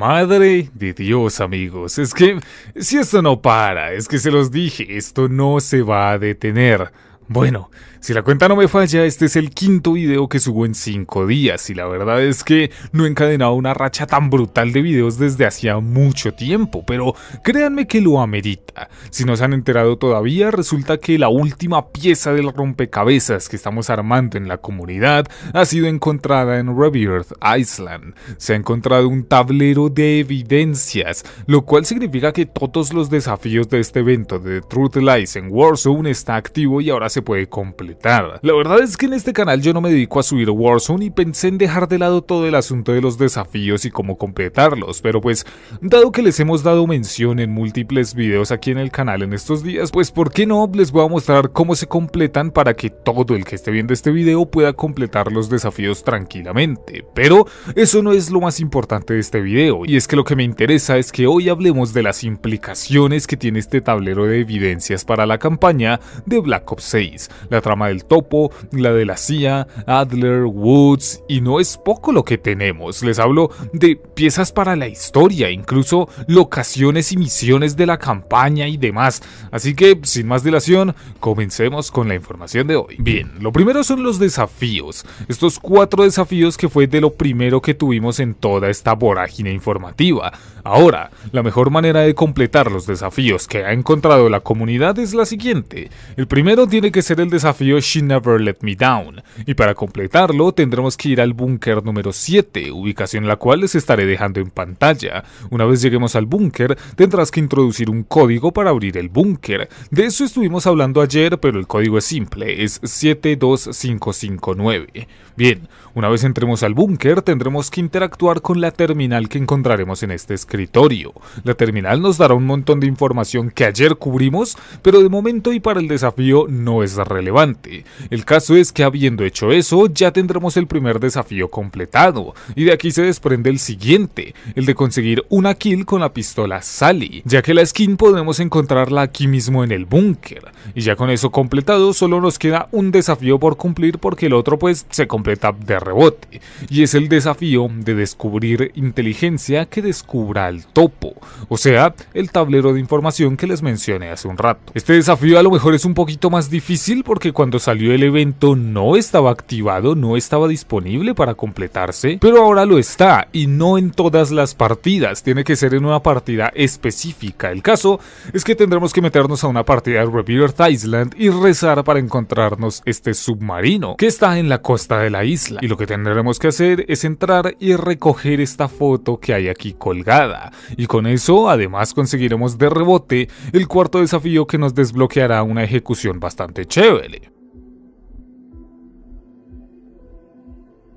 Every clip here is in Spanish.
Madre de Dios, amigos, es que si esto no para, es que se los dije, esto no se va a detener. Bueno, si la cuenta no me falla, este es el quinto video que subo en 5 días y la verdad es que no he encadenado una racha tan brutal de videos desde hacía mucho tiempo, pero créanme que lo amerita. Si no se han enterado todavía, resulta que la última pieza del rompecabezas que estamos armando en la comunidad ha sido encontrada en Rebirth Island. Se ha encontrado un tablero de evidencias, lo cual significa que todos los desafíos de este evento de Truth Lies en Warzone está activo y ahora se puede completar. La verdad es que en este canal yo no me dedico a subir Warzone y pensé en dejar de lado todo el asunto de los desafíos y cómo completarlos, pero pues, dado que les hemos dado mención en múltiples videos aquí en el canal en estos días, pues por qué no les voy a mostrar cómo se completan para que todo el que esté viendo este video pueda completar los desafíos tranquilamente. Pero eso no es lo más importante de este video, y es que lo que me interesa es que hoy hablemos de las implicaciones que tiene este tablero de evidencias para la campaña de Black Ops 6, la trama del Topo, la de la CIA, Adler, Woods, y no es poco lo que tenemos. Les hablo de piezas para la historia, incluso locaciones y misiones de la campaña y demás. Así que, sin más dilación, comencemos con la información de hoy. Bien, lo primero son los desafíos. Estos cuatro desafíos que fue de lo primero que tuvimos en toda esta vorágine informativa. Ahora, la mejor manera de completar los desafíos que ha encontrado la comunidad es la siguiente. El primero tiene que ser el desafío She Never Let Me Down, y para completarlo tendremos que ir al búnker número 7, ubicación la cual les estaré dejando en pantalla. Una vez lleguemos al búnker, tendrás que introducir un código para abrir el búnker. De eso estuvimos hablando ayer, pero el código es simple, es 72559. Bien, una vez entremos al búnker, tendremos que interactuar con la terminal que encontraremos en este escritorio. La terminal nos dará un montón de información que ayer cubrimos, pero de momento y para el desafío no es relevante. El caso es que habiendo hecho eso, ya tendremos el primer desafío completado, y de aquí se desprende el siguiente, el de conseguir una kill con la pistola Sally, ya que la skin podemos encontrarla aquí mismo en el búnker, y ya con eso completado solo nos queda un desafío por cumplir porque el otro pues se completa de rebote, y es el desafío de descubrir inteligencia que descubra el topo, o sea, el tablero de información que les mencioné hace un rato. Este desafío a lo mejor es un poquito más difícil porque cuando salió el evento no estaba activado, no estaba disponible para completarse, pero ahora lo está y no en todas las partidas, tiene que ser en una partida específica. El caso es que tendremos que meternos a una partida de Rebirth Island y rezar para encontrarnos este submarino que está en la costa de la isla. Y lo que tendremos que hacer es entrar y recoger esta foto que hay aquí colgada. Y con eso además conseguiremos de rebote el cuarto desafío que nos desbloqueará una ejecución bastante chévere.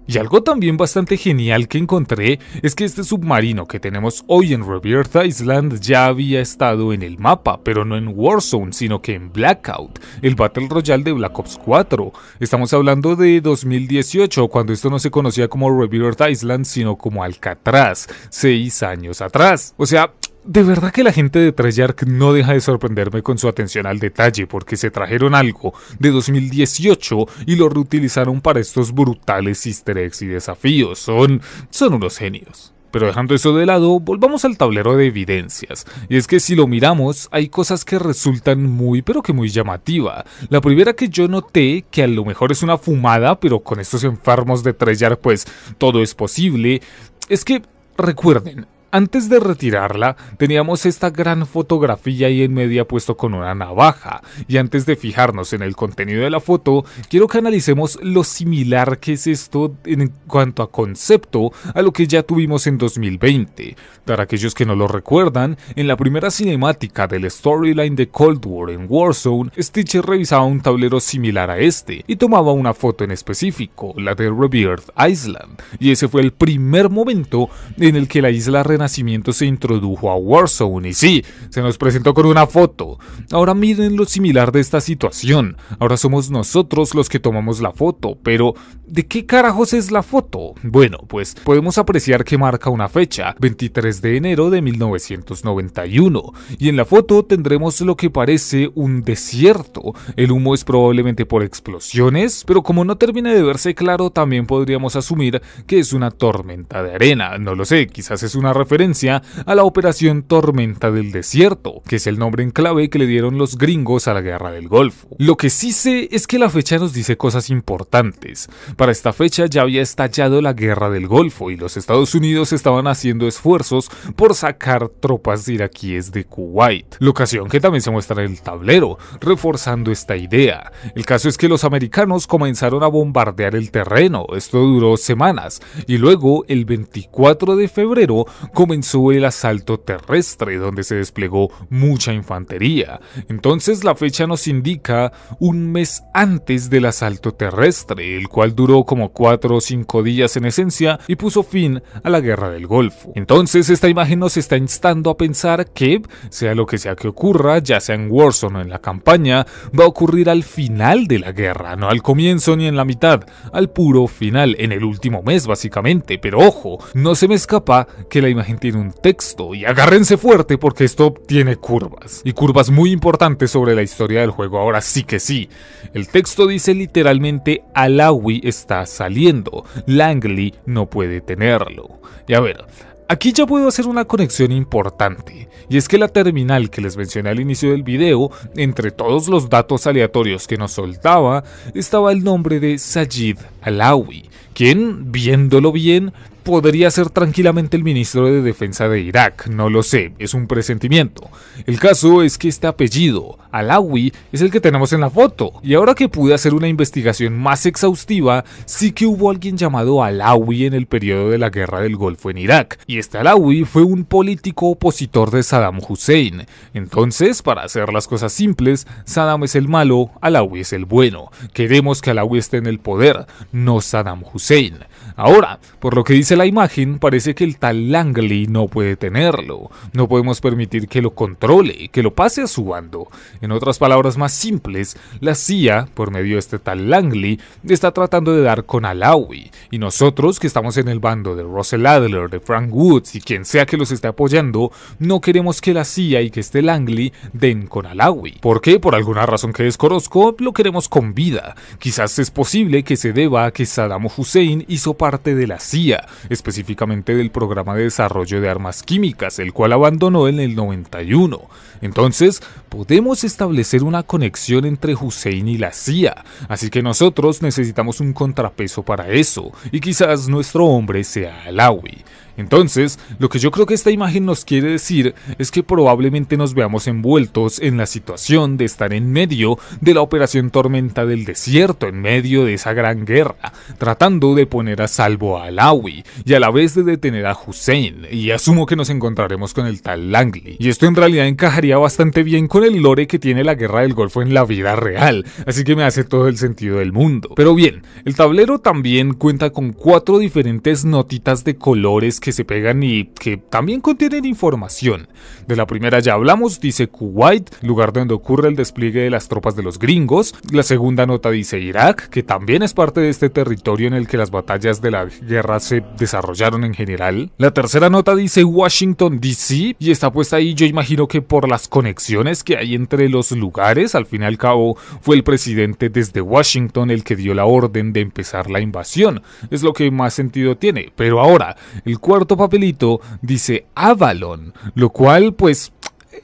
Y algo también bastante genial que encontré es que este submarino que tenemos hoy en Revierta Island ya había estado en el mapa, pero no en Warzone, sino que en Blackout, el Battle Royale de Black Ops 4. Estamos hablando de 2018, cuando esto no se conocía como Revierta Island, sino como Alcatraz, seis años atrás. O sea, de verdad que la gente de Treyarch no deja de sorprenderme con su atención al detalle, porque se trajeron algo de 2018 y lo reutilizaron para estos brutales easter eggs y desafíos. Son, son unos genios. Pero dejando eso de lado, volvamos al tablero de evidencias. Y es que si lo miramos, hay cosas que resultan muy pero que muy llamativa. La primera que yo noté, que a lo mejor es una fumada, pero con estos enfermos de Treyarch pues todo es posible, es que Recuerden, antes de retirarla, teníamos esta gran fotografía ahí en media puesto con una navaja, y antes de fijarnos en el contenido de la foto, quiero que analicemos lo similar que es esto en cuanto a concepto a lo que ya tuvimos en 2020. Para aquellos que no lo recuerdan, en la primera cinemática del storyline de Cold War en Warzone, Stitcher revisaba un tablero similar a este, y tomaba una foto en específico, la de Rebirth Island, y ese fue el primer momento en el que la isla renacía nacimiento se introdujo a Warzone y sí, se nos presentó con una foto. Ahora miren lo similar de esta situación. Ahora somos nosotros los que tomamos la foto, pero ¿de qué carajos es la foto? Bueno, pues podemos apreciar que marca una fecha, 23 de enero de 1991, y en la foto tendremos lo que parece un desierto. El humo es probablemente por explosiones, pero como no termina de verse claro, también podríamos asumir que es una tormenta de arena. No lo sé, quizás es una referencia referencia a la Operación Tormenta del Desierto, que es el nombre en clave que le dieron los gringos a la Guerra del Golfo. Lo que sí sé es que la fecha nos dice cosas importantes. Para esta fecha ya había estallado la Guerra del Golfo y los Estados Unidos estaban haciendo esfuerzos por sacar tropas iraquíes de Kuwait, Locación que también se muestra en el tablero, reforzando esta idea. El caso es que los americanos comenzaron a bombardear el terreno, esto duró semanas, y luego el 24 de febrero comenzó el asalto terrestre donde se desplegó mucha infantería. Entonces la fecha nos indica un mes antes del asalto terrestre, el cual duró como 4 o 5 días en esencia y puso fin a la guerra del Golfo. Entonces esta imagen nos está instando a pensar que, sea lo que sea que ocurra, ya sea en Warzone o en la campaña, va a ocurrir al final de la guerra, no al comienzo ni en la mitad, al puro final, en el último mes básicamente. Pero ojo, no se me escapa que la imagen gente en un texto y agárrense fuerte porque esto tiene curvas. Y curvas muy importantes sobre la historia del juego, ahora sí que sí. El texto dice literalmente Alawi está saliendo, Langley no puede tenerlo. Y a ver, Aquí ya puedo hacer una conexión importante, y es que la terminal que les mencioné al inicio del video, entre todos los datos aleatorios que nos soltaba, estaba el nombre de Sajid Alawi, quien, viéndolo bien, podría ser tranquilamente el ministro de Defensa de Irak, no lo sé, es un presentimiento. El caso es que este apellido, Alawi, es el que tenemos en la foto, y ahora que pude hacer una investigación más exhaustiva, sí que hubo alguien llamado Alawi en el periodo de la Guerra del Golfo en Irak, y este Alawi fue un político opositor de Saddam Hussein. Entonces, para hacer las cosas simples, Saddam es el malo, Alawi es el bueno. Queremos que Alawi esté en el poder, no Saddam Hussein. Ahora, por lo que dice la imagen, parece que el tal Langley no puede tenerlo. No podemos permitir que lo controle, que lo pase a su bando. En otras palabras más simples, la CIA, por medio de este tal Langley, está tratando de dar con Alawi. Y nosotros, que estamos en el bando de Russell Adler, de Frank Woods y quien sea que los esté apoyando, no queremos que la CIA y que este Langley den con Alawi. ¿Por qué? Por alguna razón que desconozco, lo queremos con vida. Quizás es posible que se deba a que Saddam Hussein hizo parte de la CIA, específicamente del Programa de Desarrollo de Armas Químicas, el cual abandonó en el 91. Entonces, podemos establecer una conexión entre Hussein y la CIA, así que nosotros necesitamos un contrapeso para eso, y quizás nuestro hombre sea Alawi. Entonces, lo que yo creo que esta imagen nos quiere decir es que probablemente nos veamos envueltos en la situación de estar en medio de la operación tormenta del desierto, en medio de esa gran guerra, tratando de poner a salvo a Alawi y a la vez de detener a Hussein, y asumo que nos encontraremos con el tal Langley. Y esto en realidad encajaría bastante bien con el lore que tiene la guerra del Golfo en la vida real, así que me hace todo el sentido del mundo. Pero bien, el tablero también cuenta con cuatro diferentes notitas de colores que se pegan y que también contienen información. De la primera ya hablamos, dice Kuwait, lugar donde ocurre el despliegue de las tropas de los gringos. La segunda nota dice Irak, que también es parte de este territorio en el que las batallas de la guerra se desarrollaron en general. La tercera nota dice Washington, D.C. y está puesta ahí yo imagino que por las conexiones que hay entre los lugares. Al fin y al cabo fue el presidente desde Washington el que dio la orden de empezar la invasión. Es lo que más sentido tiene. Pero ahora, el cuento cuarto papelito dice Avalon, lo cual pues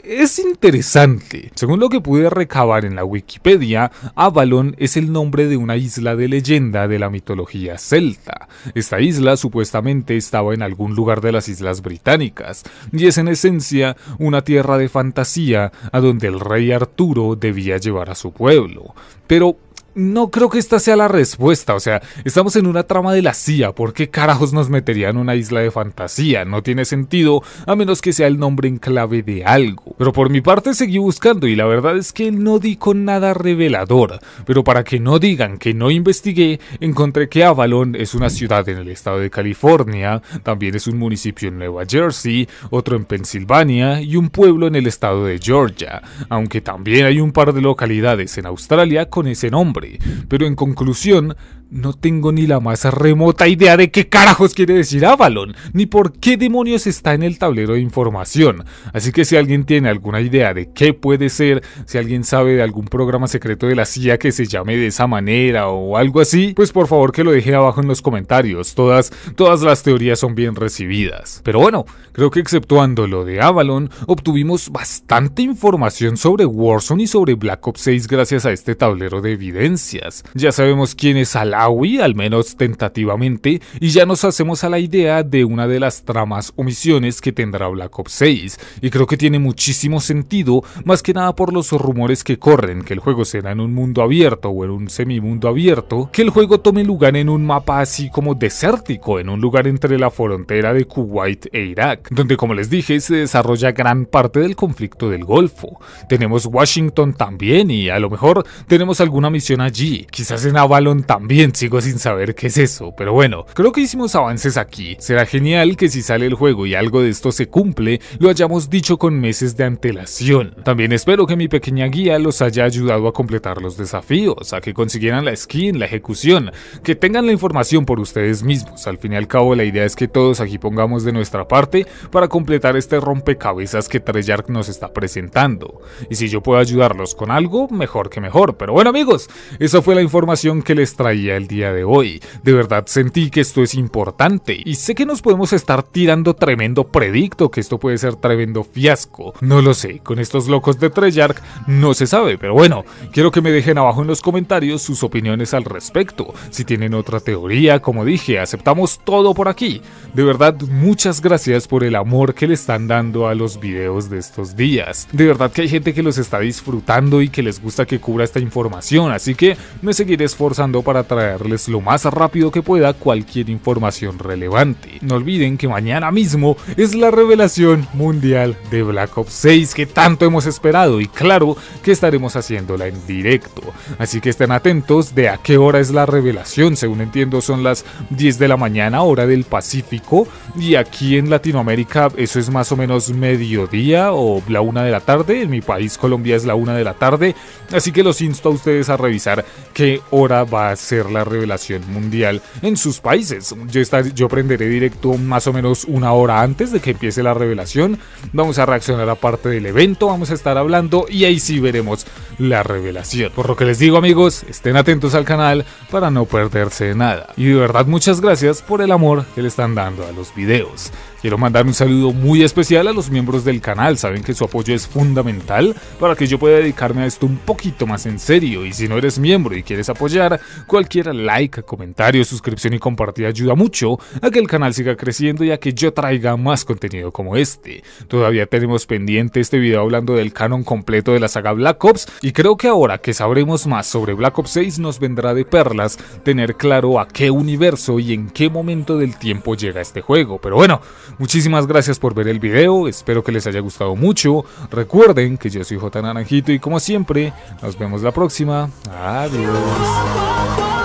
es interesante. Según lo que pude recabar en la Wikipedia, Avalon es el nombre de una isla de leyenda de la mitología celta. Esta isla supuestamente estaba en algún lugar de las islas británicas, y es en esencia una tierra de fantasía a donde el rey Arturo debía llevar a su pueblo. Pero no creo que esta sea la respuesta. O sea, estamos en una trama de la CIA. ¿Por qué carajos nos meterían en una isla de fantasía? No tiene sentido, a menos que sea el nombre en clave de algo. Pero por mi parte seguí buscando y la verdad es que no di con nada revelador. Pero para que no digan que no investigué, encontré que Avalon es una ciudad en el estado de California, también es un municipio en Nueva Jersey, otro en Pensilvania y un pueblo en el estado de Georgia, aunque también hay un par de localidades en Australia con ese nombre. Pero en conclusión, no tengo ni la más remota idea de qué carajos quiere decir Avalon, ni por qué demonios está en el tablero de información. Así que si alguien tiene alguna idea de qué puede ser, si alguien sabe de algún programa secreto de la CIA que se llame de esa manera o algo así, pues por favor que lo deje abajo en los comentarios. Todas, todas las teorías son bien recibidas. Pero bueno, creo que exceptuando lo de Avalon, obtuvimos bastante información sobre Warzone y sobre Black Ops 6 gracias a este tablero de evidencias. Ya sabemos quién es Alan Aoi, al menos tentativamente, y ya nos hacemos a la idea de una de las tramas o misiones que tendrá Black Ops 6, y creo que tiene muchísimo sentido, más que nada por los rumores que corren que el juego será en un mundo abierto o en un semimundo abierto, que el juego tome lugar en un mapa así como desértico, en un lugar entre la frontera de Kuwait e Irak, donde como les dije se desarrolla gran parte del conflicto del Golfo. Tenemos Washington también y a lo mejor tenemos alguna misión allí, quizás en Avalon también sigo sin saber qué es eso, pero bueno, creo que hicimos avances aquí. Será genial que si sale el juego y algo de esto se cumple, lo hayamos dicho con meses de antelación. También espero que mi pequeña guía los haya ayudado a completar los desafíos, a que consiguieran la skin, la ejecución, que tengan la información por ustedes mismos. Al fin y al cabo, la idea es que todos aquí pongamos de nuestra parte para completar este rompecabezas que Treyarch nos está presentando. Y si yo puedo ayudarlos con algo, mejor que mejor. Pero bueno amigos, esa fue la información que les traía día de hoy. De verdad sentí que esto es importante y sé que nos podemos estar tirando tremendo predicto, que esto puede ser tremendo fiasco. No lo sé, con estos locos de Treyarch no se sabe, pero bueno, quiero que me dejen abajo en los comentarios sus opiniones al respecto. Si tienen otra teoría, como dije, aceptamos todo por aquí. De verdad, muchas gracias por el amor que le están dando a los videos de estos días. De verdad que hay gente que los está disfrutando y que les gusta que cubra esta información, así que me seguiré esforzando para traer traerles lo más rápido que pueda cualquier información relevante. No olviden que mañana mismo es la revelación mundial de Black Ops 6 que tanto hemos esperado y claro que estaremos haciéndola en directo. Así que estén atentos de a qué hora es la revelación, según entiendo son las 10 de la mañana hora del Pacífico y aquí en Latinoamérica eso es más o menos mediodía o la una de la tarde, en mi país Colombia es la una de la tarde, así que los insto a ustedes a revisar qué hora va a ser la revelación mundial en sus países. Yo, estar, yo prenderé directo más o menos una hora antes de que empiece la revelación. Vamos a reaccionar a parte del evento, vamos a estar hablando y ahí sí veremos la revelación. Por lo que les digo amigos, estén atentos al canal para no perderse nada. Y de verdad muchas gracias por el amor que le están dando a los videos. Quiero mandar un saludo muy especial a los miembros del canal, saben que su apoyo es fundamental para que yo pueda dedicarme a esto un poquito más en serio y si no eres miembro y quieres apoyar cualquier like, comentario, suscripción y compartir ayuda mucho a que el canal siga creciendo y a que yo traiga más contenido como este. Todavía tenemos pendiente este video hablando del canon completo de la saga Black Ops y creo que ahora que sabremos más sobre Black Ops 6 nos vendrá de perlas tener claro a qué universo y en qué momento del tiempo llega este juego. Pero bueno, muchísimas gracias por ver el video, espero que les haya gustado mucho. Recuerden que yo soy J Naranjito y como siempre, nos vemos la próxima. Adiós.